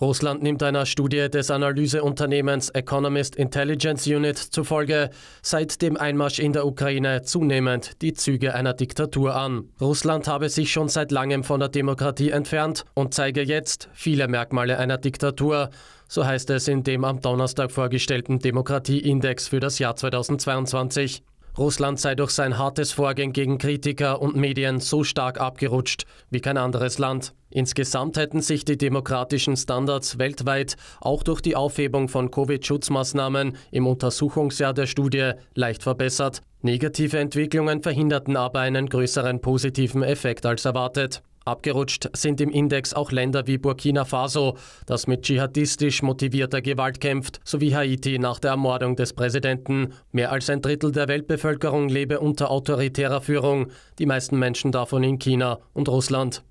Russland nimmt einer Studie des Analyseunternehmens Economist Intelligence Unit zufolge seit dem Einmarsch in der Ukraine zunehmend die Züge einer Diktatur an. Russland habe sich schon seit langem von der Demokratie entfernt und zeige jetzt viele Merkmale einer Diktatur, so heißt es in dem am Donnerstag vorgestellten Demokratieindex für das Jahr 2022. Russland sei durch sein hartes Vorgehen gegen Kritiker und Medien so stark abgerutscht wie kein anderes Land. Insgesamt hätten sich die demokratischen Standards weltweit auch durch die Aufhebung von Covid-Schutzmaßnahmen im Untersuchungsjahr der Studie leicht verbessert. Negative Entwicklungen verhinderten aber einen größeren positiven Effekt als erwartet. Abgerutscht sind im Index auch Länder wie Burkina Faso, das mit dschihadistisch motivierter Gewalt kämpft, sowie Haiti nach der Ermordung des Präsidenten. Mehr als ein Drittel der Weltbevölkerung lebe unter autoritärer Führung, die meisten Menschen davon in China und Russland.